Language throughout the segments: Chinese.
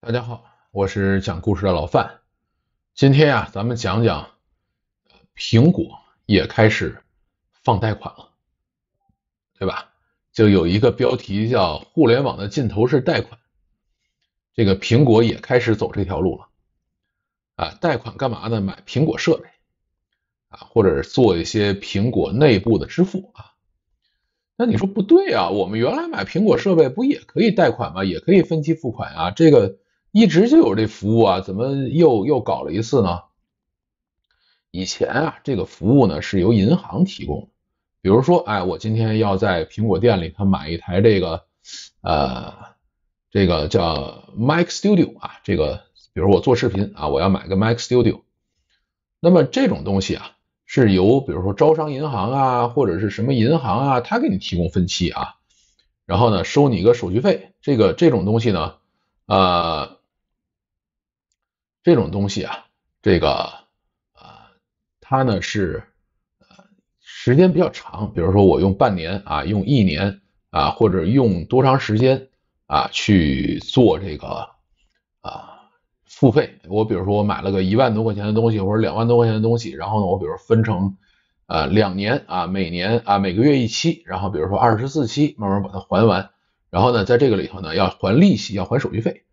大家好，我是讲故事的老范。今天啊，咱们讲讲苹果也开始放贷款了，对吧？就有一个标题叫“互联网的尽头是贷款”，这个苹果也开始走这条路了。啊，贷款干嘛呢？买苹果设备啊，或者做一些苹果内部的支付啊。那你说不对啊，我们原来买苹果设备不也可以贷款吗？也可以分期付款啊，这个。一直就有这服务啊，怎么又又搞了一次呢？以前啊，这个服务呢是由银行提供，比如说，哎，我今天要在苹果店里他买一台这个，呃，这个叫 Mac Studio 啊，这个，比如我做视频啊，我要买个 Mac Studio，那么这种东西啊，是由比如说招商银行啊，或者是什么银行啊，他给你提供分期啊，然后呢收你一个手续费，这个这种东西呢，呃。这种东西啊，这个啊，它呢是呃时间比较长，比如说我用半年啊，用一年啊，或者用多长时间啊去做这个啊付费。我比如说我买了个一万多块钱的东西，或者两万多块钱的东西，然后呢，我比如分成啊两年啊，每年啊每个月一期，然后比如说二十四期慢慢把它还完，然后呢在这个里头呢要还利息，要还手续费。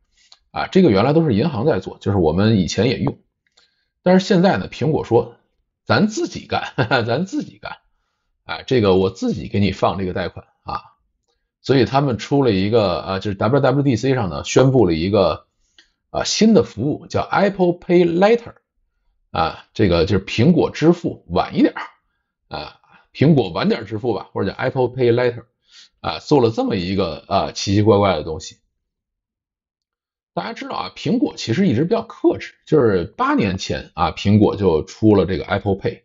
啊，这个原来都是银行在做，就是我们以前也用，但是现在呢，苹果说咱自己干，咱自己干，啊，这个我自己给你放这个贷款啊，所以他们出了一个啊，就是 WWDC 上呢宣布了一个啊新的服务叫 Apple Pay Later，啊，这个就是苹果支付晚一点啊，苹果晚点支付吧，或者叫 Apple Pay Later，啊，做了这么一个啊奇奇怪怪的东西。大家知道啊，苹果其实一直比较克制，就是八年前啊，苹果就出了这个 Apple Pay，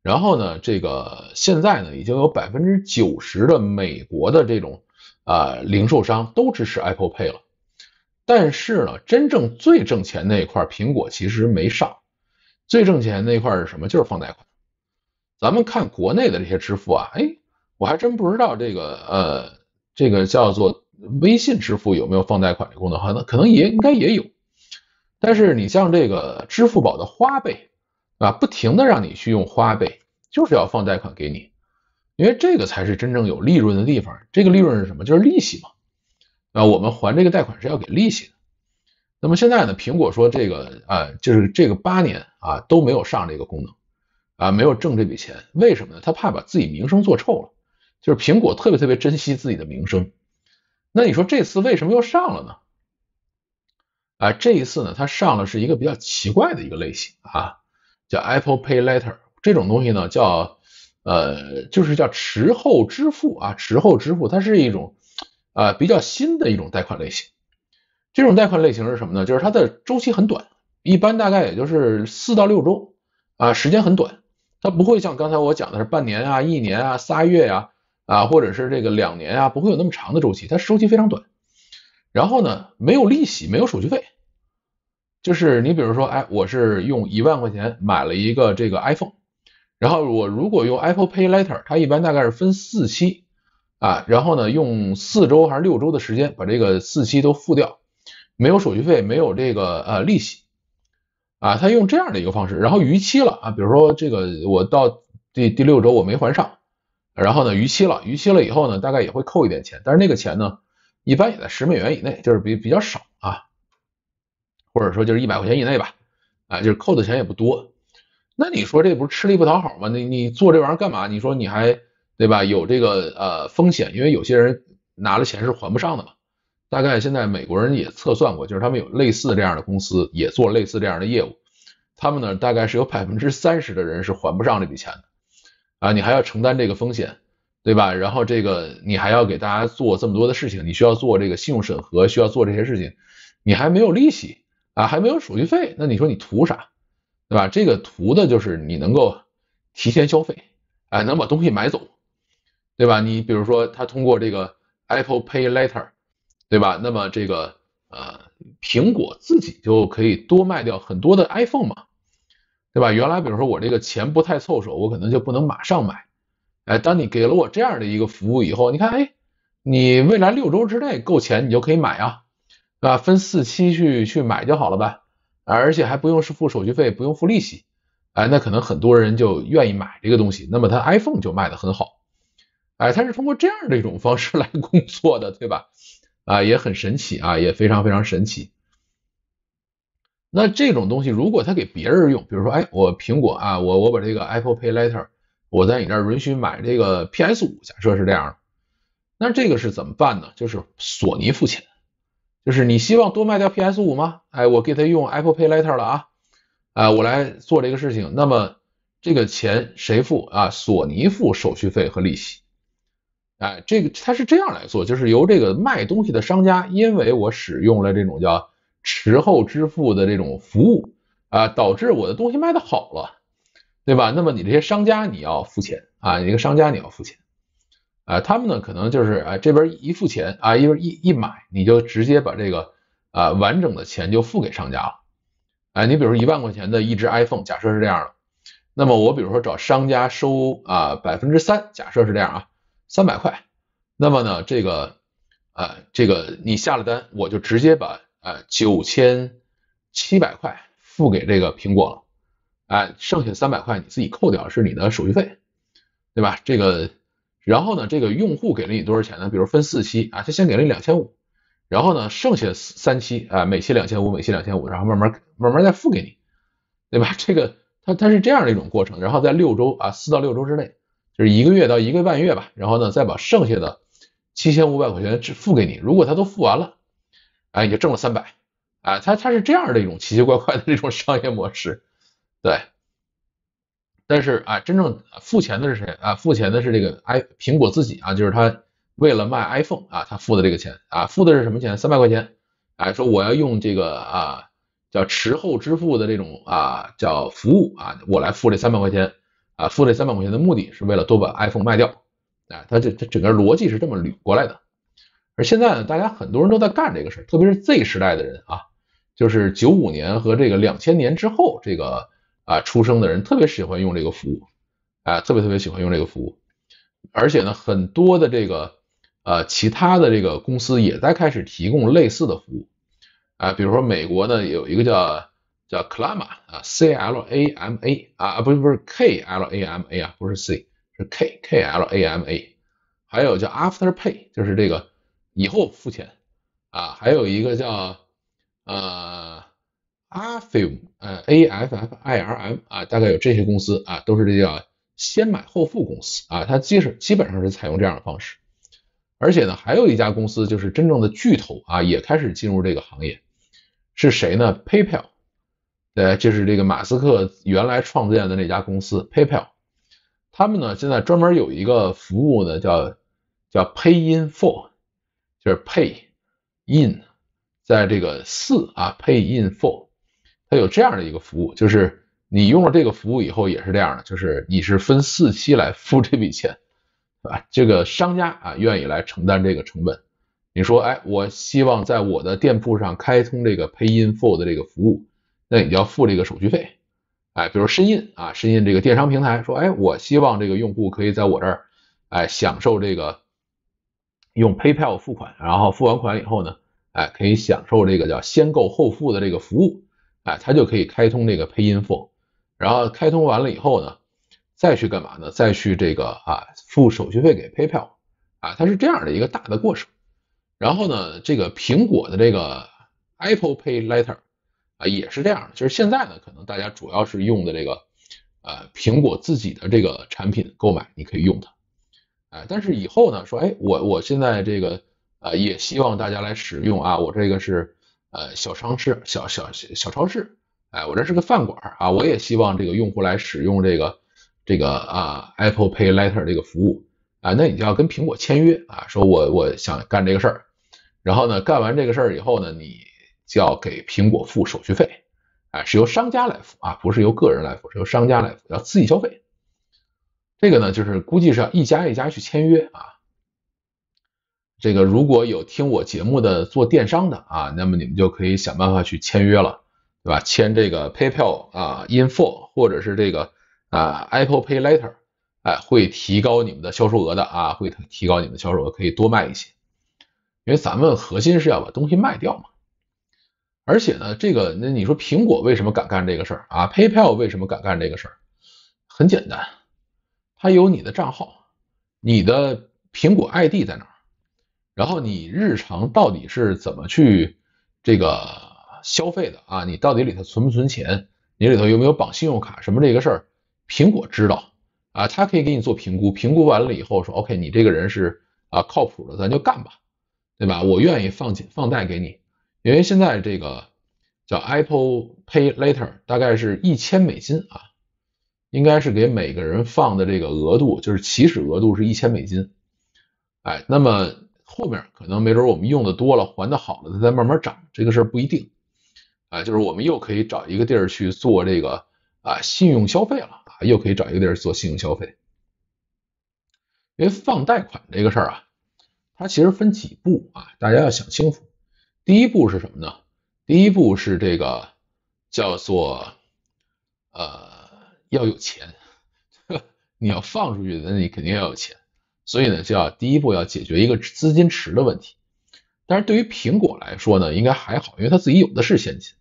然后呢，这个现在呢，已经有百分之九十的美国的这种啊零售商都支持 Apple Pay 了。但是呢，真正最挣钱那一块，苹果其实没上。最挣钱那一块是什么？就是放贷款。咱们看国内的这些支付啊，哎，我还真不知道这个呃，这个叫做。微信支付有没有放贷款的功能？好能可能也应该也有，但是你像这个支付宝的花呗啊，不停的让你去用花呗，就是要放贷款给你，因为这个才是真正有利润的地方。这个利润是什么？就是利息嘛。啊，我们还这个贷款是要给利息的。那么现在呢，苹果说这个啊，就是这个八年啊都没有上这个功能啊，没有挣这笔钱，为什么呢？他怕把自己名声做臭了，就是苹果特别特别珍惜自己的名声。那你说这次为什么又上了呢？啊，这一次呢，它上了是一个比较奇怪的一个类型啊，叫 Apple Pay Later 这种东西呢，叫呃，就是叫持后支付啊，持后支付它是一种呃比较新的一种贷款类型。这种贷款类型是什么呢？就是它的周期很短，一般大概也就是四到六周啊，时间很短，它不会像刚才我讲的是半年啊、一年啊、仨月呀。啊，或者是这个两年啊，不会有那么长的周期，它周期非常短。然后呢，没有利息，没有手续费，就是你比如说，哎，我是用一万块钱买了一个这个 iPhone，然后我如果用 Apple Pay Letter，它一般大概是分四期啊，然后呢，用四周还是六周的时间把这个四期都付掉，没有手续费，没有这个呃利息啊，他用这样的一个方式，然后逾期了啊，比如说这个我到第第六周我没还上。然后呢，逾期了，逾期了以后呢，大概也会扣一点钱，但是那个钱呢，一般也在十美元以内，就是比比较少啊，或者说就是一百块钱以内吧，啊，就是扣的钱也不多。那你说这不是吃力不讨好吗？你你做这玩意儿干嘛？你说你还对吧？有这个呃风险，因为有些人拿了钱是还不上的嘛。大概现在美国人也测算过，就是他们有类似这样的公司也做类似这样的业务，他们呢大概是有百分之三十的人是还不上这笔钱的。啊，你还要承担这个风险，对吧？然后这个你还要给大家做这么多的事情，你需要做这个信用审核，需要做这些事情，你还没有利息啊，还没有手续费，那你说你图啥？对吧？这个图的就是你能够提前消费，哎，能把东西买走，对吧？你比如说他通过这个 Apple Pay Later，对吧？那么这个呃，苹果自己就可以多卖掉很多的 iPhone 嘛。对吧？原来比如说我这个钱不太凑手，我可能就不能马上买。哎，当你给了我这样的一个服务以后，你看，哎，你未来六周之内够钱，你就可以买啊，啊，分四期去去买就好了呗。而且还不用是付手续费，不用付利息，哎，那可能很多人就愿意买这个东西。那么它 iPhone 就卖的很好，哎，它是通过这样的一种方式来工作的，对吧？啊，也很神奇啊，也非常非常神奇。那这种东西，如果他给别人用，比如说，哎，我苹果啊，我我把这个 Apple Pay Letter，我在你儿允许买这个 PS5，假设是这样，那这个是怎么办呢？就是索尼付钱，就是你希望多卖掉 PS5 吗？哎，我给他用 Apple Pay Letter 了啊，啊，我来做这个事情，那么这个钱谁付啊？索尼付手续费和利息，哎，这个他是这样来做，就是由这个卖东西的商家，因为我使用了这种叫。时候支付的这种服务啊，导致我的东西卖的好了，对吧？那么你这些商家你要付钱啊，你这个商家你要付钱啊，他们呢可能就是啊这边一付钱啊，一边一一买你就直接把这个啊完整的钱就付给商家了，哎，你比如说一万块钱的一只 iPhone，假设是这样的，那么我比如说找商家收啊百分之三，假设是这样啊，三百块，那么呢这个啊这个你下了单我就直接把。呃，九千七百块付给这个苹果了，哎，剩下三百块你自己扣掉是你的手续费，对吧？这个，然后呢，这个用户给了你多少钱呢？比如分四期啊，他先给了你两千五，然后呢，剩下三期啊，每期两千五，每期两千五，然后慢慢慢慢再付给你，对吧？这个，他他是这样的一种过程，然后在六周啊，四到六周之内，就是一个月到一个半月吧，然后呢，再把剩下的七千五百块钱支付给你，如果他都付完了。哎，你就挣了三百，啊，他他是这样的一种奇奇怪怪的这种商业模式，对，但是啊，真正付钱的是谁啊？付钱的是这个 i 苹果自己啊，就是他为了卖 iPhone 啊，他付的这个钱啊，付的是什么钱？三百块钱，哎，说我要用这个啊叫持后支付的这种啊叫服务啊，我来付这三百块钱啊，付这三百块钱的目的是为了多把 iPhone 卖掉，哎，它这它整个逻辑是这么捋过来的。而现在呢，大家很多人都在干这个事儿，特别是 Z 时代的人啊，就是九五年和这个两千年之后这个啊出生的人，特别喜欢用这个服务，啊，特别特别喜欢用这个服务。而且呢，很多的这个呃其他的这个公司也在开始提供类似的服务，啊，比如说美国呢有一个叫叫 Clama 啊 C L A M A 啊不是不是 K L A M A 啊不是 C 是 K K L A M A，还有叫 AfterPay 就是这个。以后付钱啊，还有一个叫呃 Affirm，呃 A F F I R M 啊，大概有这些公司啊，都是这叫先买后付公司啊，它基是基本上是采用这样的方式。而且呢，还有一家公司就是真正的巨头啊，也开始进入这个行业，是谁呢？PayPal，呃，就是这个马斯克原来创建的那家公司 PayPal，他们呢现在专门有一个服务呢，叫叫 Pay in Full。就是 pay in，在这个四啊 pay in for，它有这样的一个服务，就是你用了这个服务以后也是这样的，就是你是分四期来付这笔钱，啊，这个商家啊愿意来承担这个成本。你说，哎，我希望在我的店铺上开通这个 pay in for 的这个服务，那你就要付这个手续费，哎，比如申印啊，申印这个电商平台说，哎，我希望这个用户可以在我这儿，哎，享受这个。用 PayPal 付款，然后付完款以后呢，哎，可以享受这个叫先购后付的这个服务，哎，他就可以开通这个 PayInfo，然后开通完了以后呢，再去干嘛呢？再去这个啊，付手续费给 PayPal，啊，它是这样的一个大的过程。然后呢，这个苹果的这个 Apple Pay l e t t e r 啊，也是这样的。是现在呢，可能大家主要是用的这个呃苹果自己的这个产品购买，你可以用它。哎，但是以后呢？说，哎，我我现在这个，呃，也希望大家来使用啊，我这个是呃小超市，小小小小超市，哎，我这是个饭馆啊，我也希望这个用户来使用这个这个啊 Apple Pay Later 这个服务啊，那你就要跟苹果签约啊，说我我想干这个事儿，然后呢干完这个事儿以后呢，你就要给苹果付手续费，啊，是由商家来付啊，不是由个人来付，是由商家来付，要自己消费。这个呢，就是估计是要一家一家去签约啊。这个如果有听我节目的做电商的啊，那么你们就可以想办法去签约了，对吧？签这个 PayPal 啊、Info 或者是这个啊 Apple Pay Later，哎，会提高你们的销售额的啊，会提高你们的销售额，可以多卖一些。因为咱们核心是要把东西卖掉嘛。而且呢，这个那你说苹果为什么敢干这个事儿啊？PayPal 为什么敢干这个事儿？很简单。他有你的账号，你的苹果 ID 在哪儿？然后你日常到底是怎么去这个消费的啊？你到底里头存不存钱？你里头有没有绑信用卡？什么这个事儿，苹果知道啊，它可以给你做评估，评估完了以后说 OK，你这个人是啊靠谱的，咱就干吧，对吧？我愿意放放贷给你，因为现在这个叫 Apple Pay Later，大概是一千美金啊。应该是给每个人放的这个额度，就是起始额度是一千美金，哎，那么后面可能没准我们用的多了，还的好了，它再慢慢涨，这个事儿不一定，哎，就是我们又可以找一个地儿去做这个啊信用消费了啊，又可以找一个地儿做信用消费，因为放贷款这个事儿啊，它其实分几步啊，大家要想清楚，第一步是什么呢？第一步是这个叫做呃。要有钱，你要放出去，那你肯定要有钱。所以呢，就要第一步要解决一个资金池的问题。但是对于苹果来说呢，应该还好，因为它自己有的是现金，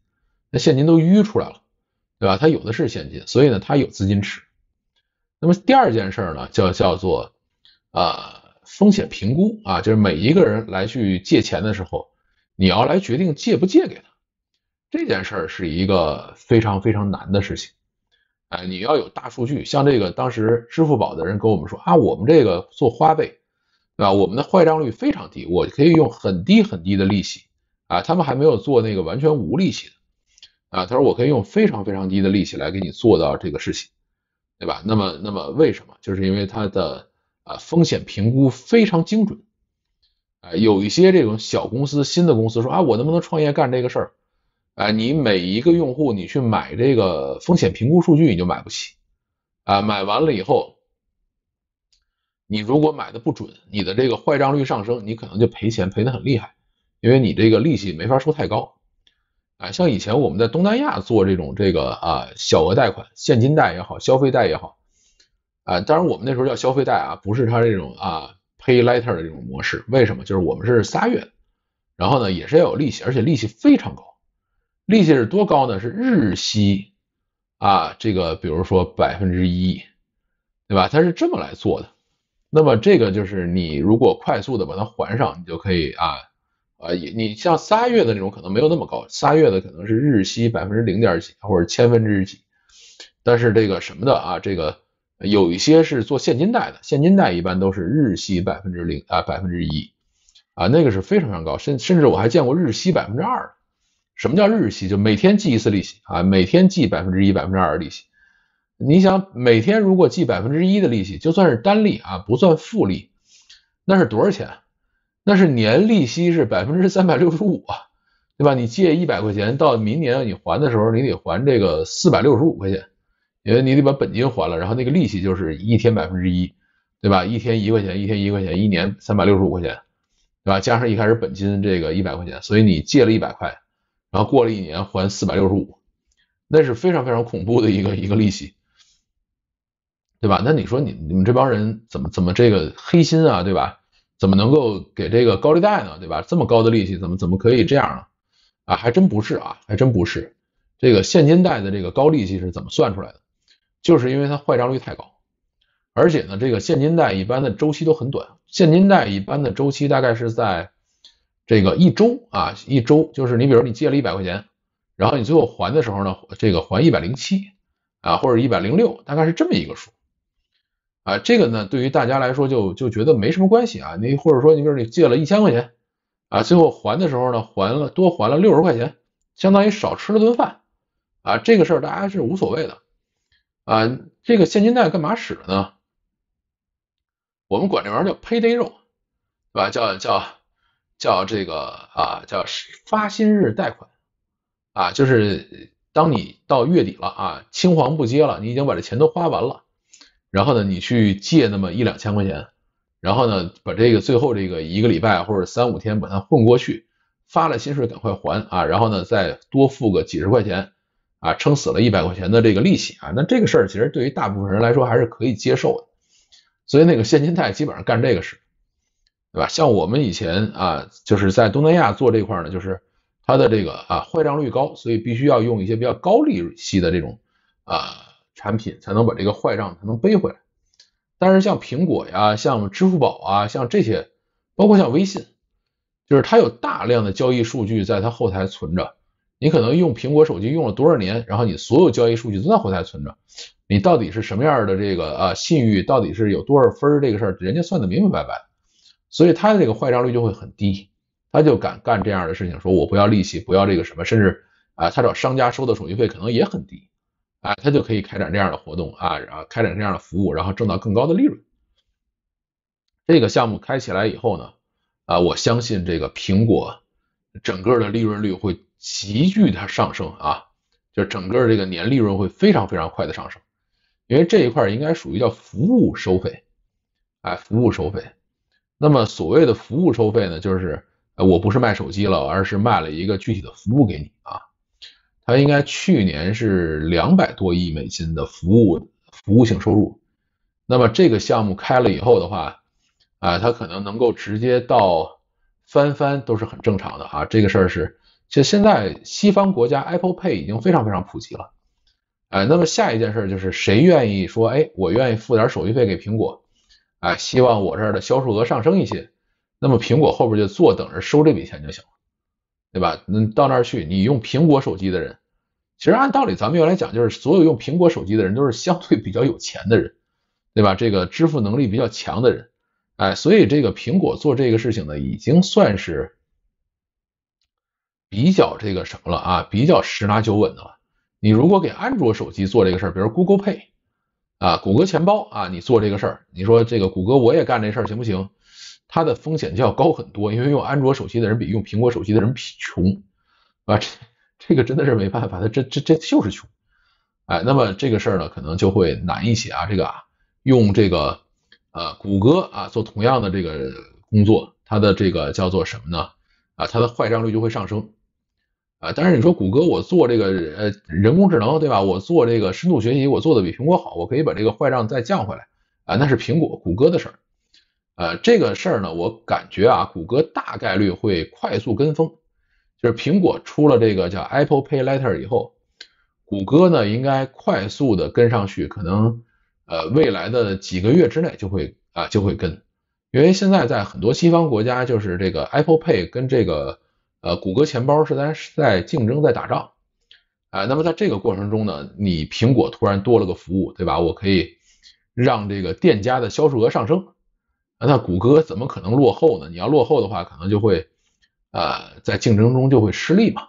那现金都淤出来了，对吧？它有的是现金，所以呢，它有资金池。那么第二件事呢，叫叫做呃风险评估啊，就是每一个人来去借钱的时候，你要来决定借不借给他。这件事儿是一个非常非常难的事情。哎，你要有大数据，像这个当时支付宝的人跟我们说啊，我们这个做花呗，对吧？我们的坏账率非常低，我可以用很低很低的利息，啊，他们还没有做那个完全无利息的，啊，他说我可以用非常非常低的利息来给你做到这个事情，对吧？那么，那么为什么？就是因为它的啊风险评估非常精准，啊，有一些这种小公司、新的公司说啊，我能不能创业干这个事儿？啊，你每一个用户，你去买这个风险评估数据，你就买不起。啊，买完了以后，你如果买的不准，你的这个坏账率上升，你可能就赔钱，赔的很厉害，因为你这个利息没法收太高。啊，像以前我们在东南亚做这种这个啊小额贷款，现金贷也好，消费贷也好，啊，当然我们那时候叫消费贷啊，不是他这种啊 pay later 的这种模式。为什么？就是我们是仨月，然后呢也是要有利息，而且利息非常高。利息是多高呢？是日息啊，这个比如说百分之一，对吧？它是这么来做的。那么这个就是你如果快速的把它还上，你就可以啊啊，你像仨月的那种可能没有那么高，仨月的可能是日息百分之零点几或者千分之几。但是这个什么的啊，这个有一些是做现金贷的，现金贷一般都是日息百分之零啊百分之一啊，那个是非常非常高，甚甚至我还见过日息百分之二。什么叫日息？就每天计一次利息啊，每天计百分之一、百分之二的利息。你想每天如果计百分之一的利息，就算是单利啊，不算复利，那是多少钱？那是年利息是百分之三百六十五啊，对吧？你借一百块钱，到明年你还的时候，你得还这个四百六十五块钱，因为你得把本金还了，然后那个利息就是一天百分之一，对吧？一天一块钱，一天一块钱，一年三百六十五块钱，对吧？加上一开始本金这个一百块钱，所以你借了一百块。然后过了一年还四百六十五，那是非常非常恐怖的一个一个利息，对吧？那你说你你们这帮人怎么怎么这个黑心啊，对吧？怎么能够给这个高利贷呢，对吧？这么高的利息怎么怎么可以这样呢？啊，还真不是啊，还真不是。这个现金贷的这个高利息是怎么算出来的？就是因为它坏账率太高，而且呢，这个现金贷一般的周期都很短，现金贷一般的周期大概是在。这个一周啊，一周就是你，比如你借了一百块钱，然后你最后还的时候呢，这个还一百零七啊，或者一百零六，大概是这么一个数啊。这个呢，对于大家来说就就觉得没什么关系啊。你或者说你比如你借了一千块钱啊，最后还的时候呢，还了多还了六十块钱，相当于少吃了顿饭啊。这个事儿大家是无所谓的啊。这个现金贷干嘛使的呢？我们管这玩意儿叫 payday 肉，对吧？叫叫。叫这个啊，叫发薪日贷款啊，就是当你到月底了啊，青黄不接了，你已经把这钱都花完了，然后呢，你去借那么一两千块钱，然后呢，把这个最后这个一个礼拜或者三五天把它混过去，发了薪水赶快还啊，然后呢，再多付个几十块钱啊，撑死了一百块钱的这个利息啊，那这个事儿其实对于大部分人来说还是可以接受的，所以那个现金贷基本上干这个事。对吧？像我们以前啊，就是在东南亚做这块呢，就是它的这个啊坏账率高，所以必须要用一些比较高利息的这种啊产品，才能把这个坏账才能背回来。但是像苹果呀、像支付宝啊、像这些，包括像微信，就是它有大量的交易数据在它后台存着。你可能用苹果手机用了多少年，然后你所有交易数据都在后台存着，你到底是什么样的这个啊信誉，到底是有多少分这个事儿，人家算的明明白白。所以他的这个坏账率就会很低，他就敢干这样的事情，说我不要利息，不要这个什么，甚至啊，他找商家收的手续费可能也很低，啊，他就可以开展这样的活动啊，然后开展这样的服务，然后挣到更高的利润。这个项目开起来以后呢，啊，我相信这个苹果整个的利润率会急剧的上升啊，就整个这个年利润会非常非常快的上升，因为这一块应该属于叫服务收费，哎，服务收费。那么所谓的服务收费呢，就是我不是卖手机了，而是卖了一个具体的服务给你啊。它应该去年是两百多亿美金的服务服务性收入。那么这个项目开了以后的话，啊，它可能能够直接到翻番都是很正常的啊。这个事儿是，就现在西方国家 Apple Pay 已经非常非常普及了，哎，那么下一件事儿就是谁愿意说，哎，我愿意付点手续费给苹果。哎，希望我这儿的销售额上升一些，那么苹果后边就坐等着收这笔钱就行了，对吧？那到那儿去，你用苹果手机的人，其实按道理，咱们原来讲就是，所有用苹果手机的人都是相对比较有钱的人，对吧？这个支付能力比较强的人，哎，所以这个苹果做这个事情呢，已经算是比较这个什么了啊？比较十拿九稳的了。你如果给安卓手机做这个事儿，比如 Google Pay。啊，谷歌钱包啊，你做这个事儿，你说这个谷歌我也干这事儿行不行？它的风险就要高很多，因为用安卓手机的人比用苹果手机的人穷，啊，这这个真的是没办法，它这这这就是穷，哎，那么这个事儿呢，可能就会难一些啊，这个啊，用这个啊谷歌啊做同样的这个工作，它的这个叫做什么呢？啊，它的坏账率就会上升。啊，但是你说谷歌，我做这个呃人工智能，对吧？我做这个深度学习，我做的比苹果好，我可以把这个坏账再降回来啊，那是苹果、谷歌的事儿。呃，这个事儿呢，我感觉啊，谷歌大概率会快速跟风，就是苹果出了这个叫 Apple Pay Later 以后，谷歌呢应该快速的跟上去，可能呃未来的几个月之内就会啊就会跟，因为现在在很多西方国家，就是这个 Apple Pay 跟这个。呃，谷歌钱包是咱是在竞争，在打仗，啊，那么在这个过程中呢，你苹果突然多了个服务，对吧？我可以让这个店家的销售额上升，那谷歌怎么可能落后呢？你要落后的话，可能就会，呃，在竞争中就会失利嘛。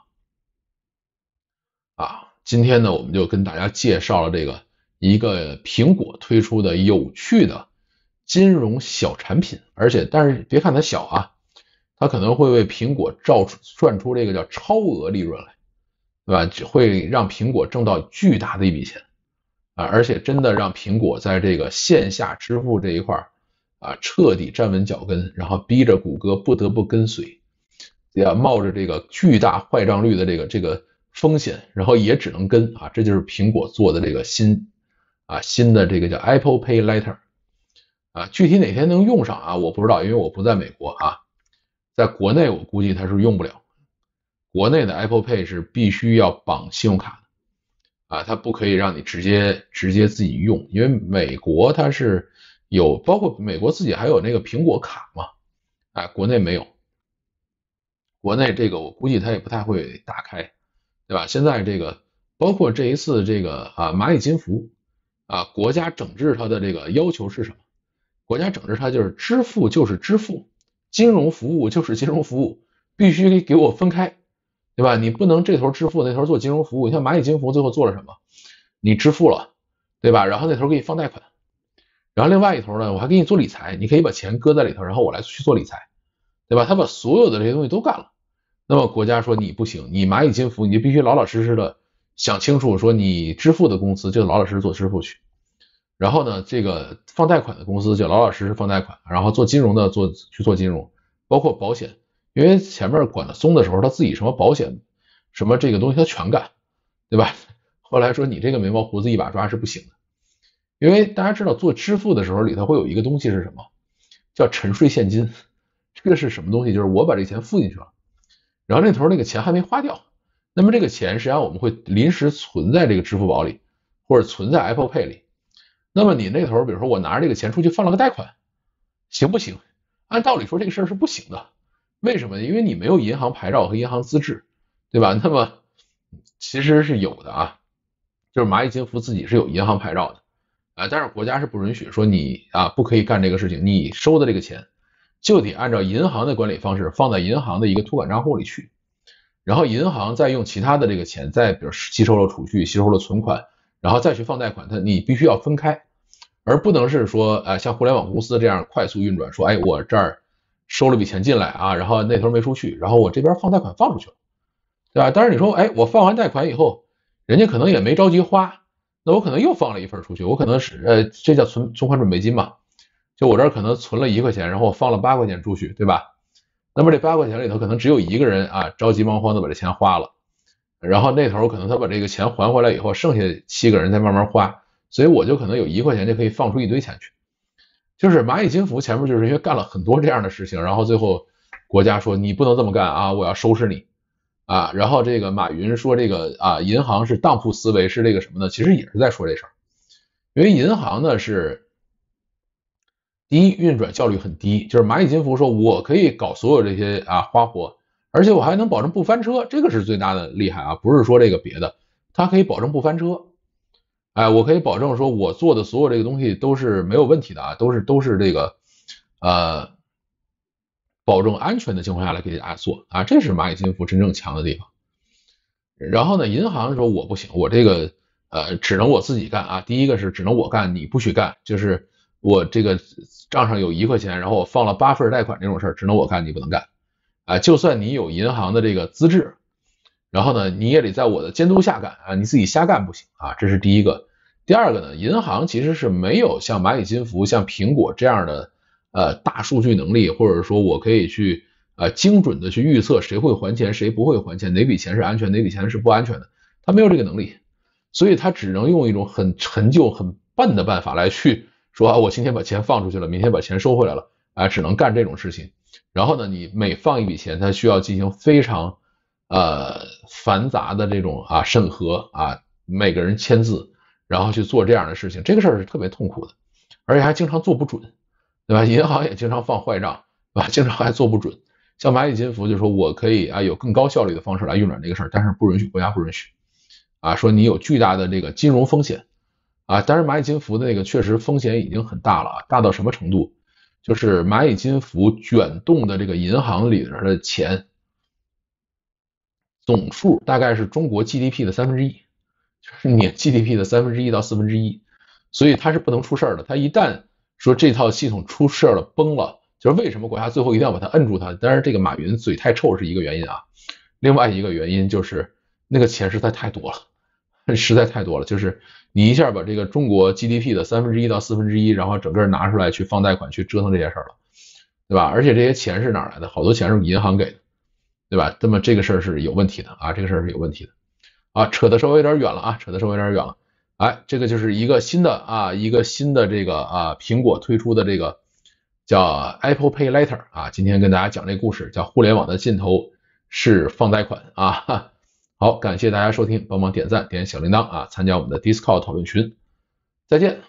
啊，今天呢，我们就跟大家介绍了这个一个苹果推出的有趣的金融小产品，而且但是别看它小啊。它可能会为苹果造出赚出这个叫超额利润来，对吧？只会让苹果挣到巨大的一笔钱啊，而且真的让苹果在这个线下支付这一块啊彻底站稳脚跟，然后逼着谷歌不得不跟随，要冒着这个巨大坏账率的这个这个风险，然后也只能跟啊，这就是苹果做的这个新啊新的这个叫 Apple Pay Later 啊，具体哪天能用上啊，我不知道，因为我不在美国啊。在国内，我估计他是用不了，国内的 Apple Pay 是必须要绑信用卡的啊，他不可以让你直接直接自己用，因为美国他是有，包括美国自己还有那个苹果卡嘛，啊，国内没有，国内这个我估计他也不太会打开，对吧？现在这个包括这一次这个啊蚂蚁金服啊国家整治它的这个要求是什么？国家整治它就是支付就是支付。金融服务就是金融服务，必须给我分开，对吧？你不能这头支付，那头做金融服务。你像蚂蚁金服最后做了什么？你支付了，对吧？然后那头给你放贷款，然后另外一头呢，我还给你做理财，你可以把钱搁在里头，然后我来去做理财，对吧？他把所有的这些东西都干了。那么国家说你不行，你蚂蚁金服你就必须老老实实的想清楚，说你支付的公司就老老实实做支付去。然后呢，这个放贷款的公司就老老实实放贷款，然后做金融的做去做金融，包括保险，因为前面管的松的时候，他自己什么保险什么这个东西他全干，对吧？后来说你这个眉毛胡子一把抓是不行的，因为大家知道做支付的时候里头会有一个东西是什么，叫沉睡现金，这个是什么东西？就是我把这钱付进去了，然后那头那个钱还没花掉，那么这个钱实际上我们会临时存在这个支付宝里，或者存在 Apple Pay 里。那么你那头，比如说我拿着这个钱出去放了个贷款，行不行？按道理说这个事儿是不行的，为什么？因为你没有银行牌照和银行资质，对吧？那么其实是有的啊，就是蚂蚁金服自己是有银行牌照的，啊，但是国家是不允许说你啊不可以干这个事情，你收的这个钱就得按照银行的管理方式放在银行的一个托管账户里去，然后银行再用其他的这个钱，再比如吸收了储蓄、吸收了存款，然后再去放贷款，它你必须要分开。而不能是说，啊，像互联网公司这样快速运转，说，哎，我这儿收了笔钱进来啊，然后那头没出去，然后我这边放贷款放出去了，对吧？当然你说，哎，我放完贷款以后，人家可能也没着急花，那我可能又放了一份出去，我可能是，呃，这叫存存款准备金嘛，就我这儿可能存了一块钱，然后我放了八块钱出去，对吧？那么这八块钱里头可能只有一个人啊着急忙慌的把这钱花了，然后那头可能他把这个钱还回来以后，剩下七个人再慢慢花。所以我就可能有一块钱就可以放出一堆钱去，就是蚂蚁金服前面就是因为干了很多这样的事情，然后最后国家说你不能这么干啊，我要收拾你啊，然后这个马云说这个啊银行是当铺思维是这个什么呢？其实也是在说这事儿，因为银行呢是第一运转效率很低，就是蚂蚁金服说我可以搞所有这些啊花活，而且我还能保证不翻车，这个是最大的厉害啊，不是说这个别的，它可以保证不翻车。哎，我可以保证说，我做的所有这个东西都是没有问题的啊，都是都是这个呃，保证安全的情况下来给大家做啊，这是蚂蚁金服真正强的地方。然后呢，银行说我不行，我这个呃只能我自己干啊。第一个是只能我干，你不许干，就是我这个账上有一块钱，然后我放了八份贷款这种事儿只能我干，你不能干啊。就算你有银行的这个资质，然后呢你也得在我的监督下干啊，你自己瞎干不行啊，这是第一个。第二个呢，银行其实是没有像蚂蚁金服、像苹果这样的呃大数据能力，或者说我可以去呃精准的去预测谁会还钱，谁不会还钱，哪笔钱是安全，哪笔钱是不安全的，他没有这个能力，所以他只能用一种很陈旧、很笨的办法来去说，啊，我今天把钱放出去了，明天把钱收回来了，哎，只能干这种事情。然后呢，你每放一笔钱，它需要进行非常呃繁杂的这种啊审核啊，每个人签字。然后去做这样的事情，这个事儿是特别痛苦的，而且还经常做不准，对吧？银行也经常放坏账，对吧？经常还做不准。像蚂蚁金服就说我可以啊，有更高效率的方式来运转这个事儿，但是不允许，国家不允许，啊，说你有巨大的这个金融风险啊。但是蚂蚁金服的那个确实风险已经很大了，大到什么程度？就是蚂蚁金服卷动的这个银行里边的钱总数，大概是中国 GDP 的三分之一。是你 GDP 的三分之一到四分之一，所以它是不能出事儿的。它一旦说这套系统出事儿了，崩了，就是为什么国家最后一定要把它摁住它？但是这个马云嘴太臭是一个原因啊，另外一个原因就是那个钱实在太多了，实在太多了。就是你一下把这个中国 GDP 的三分之一到四分之一，然后整个拿出来去放贷款去折腾这件事了，对吧？而且这些钱是哪来的？好多钱是银行给的，对吧？那么这个事儿是有问题的啊，这个事儿是有问题的。啊，扯的稍微有点远了啊，扯的稍微有点远了。哎，这个就是一个新的啊，一个新的这个啊，苹果推出的这个叫 Apple Pay Letter 啊。今天跟大家讲这个故事，叫互联网的尽头是放贷款啊。好，感谢大家收听，帮忙点赞点小铃铛啊，参加我们的 Discord 讨论群。再见。